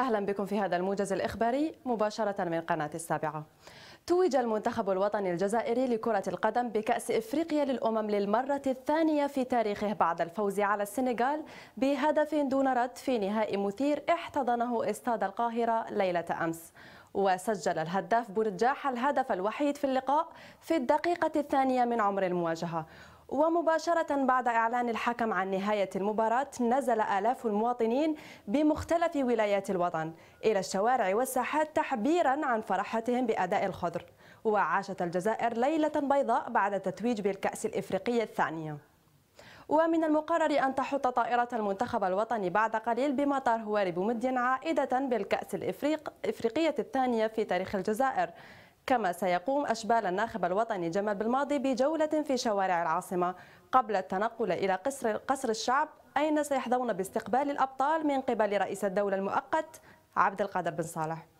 أهلا بكم في هذا الموجز الإخباري مباشرة من قناة السابعة توج المنتخب الوطني الجزائري لكرة القدم بكأس إفريقيا للأمم للمرة الثانية في تاريخه بعد الفوز على السنغال بهدف دون رد في نهائي مثير احتضنه استاد القاهرة ليلة أمس وسجل الهداف بورجاح الهدف الوحيد في اللقاء في الدقيقة الثانية من عمر المواجهة ومباشرة بعد إعلان الحكم عن نهاية المباراة نزل آلاف المواطنين بمختلف ولايات الوطن إلى الشوارع والساحات تحبيرا عن فرحتهم بأداء الخضر وعاشت الجزائر ليلة بيضاء بعد التتويج بالكأس الإفريقية الثانية ومن المقرر أن تحط طائرة المنتخب الوطني بعد قليل بمطار هواري بومدين عائدة بالكأس الإفريقية الثانية في تاريخ الجزائر كما سيقوم أشبال الناخب الوطني جمال بالماضي بجولة في شوارع العاصمة قبل التنقل إلى قصر, قصر الشعب أين سيحظون باستقبال الأبطال من قبل رئيس الدولة المؤقت عبد القادر بن صالح